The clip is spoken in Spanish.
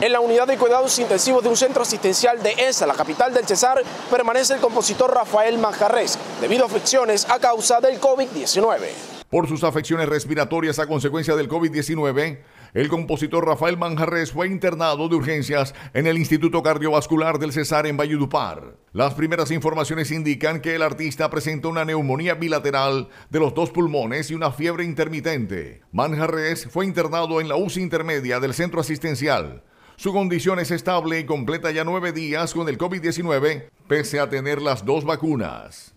En la unidad de cuidados intensivos de un centro asistencial de ESA, la capital del Cesar, permanece el compositor Rafael Manjarres, debido a afecciones a causa del COVID-19. Por sus afecciones respiratorias a consecuencia del COVID-19, el compositor Rafael Manjarres fue internado de urgencias en el Instituto Cardiovascular del Cesar en Valledupar. Las primeras informaciones indican que el artista presenta una neumonía bilateral de los dos pulmones y una fiebre intermitente. Manjarres fue internado en la UCI intermedia del centro asistencial su condición es estable y completa ya nueve días con el COVID-19, pese a tener las dos vacunas.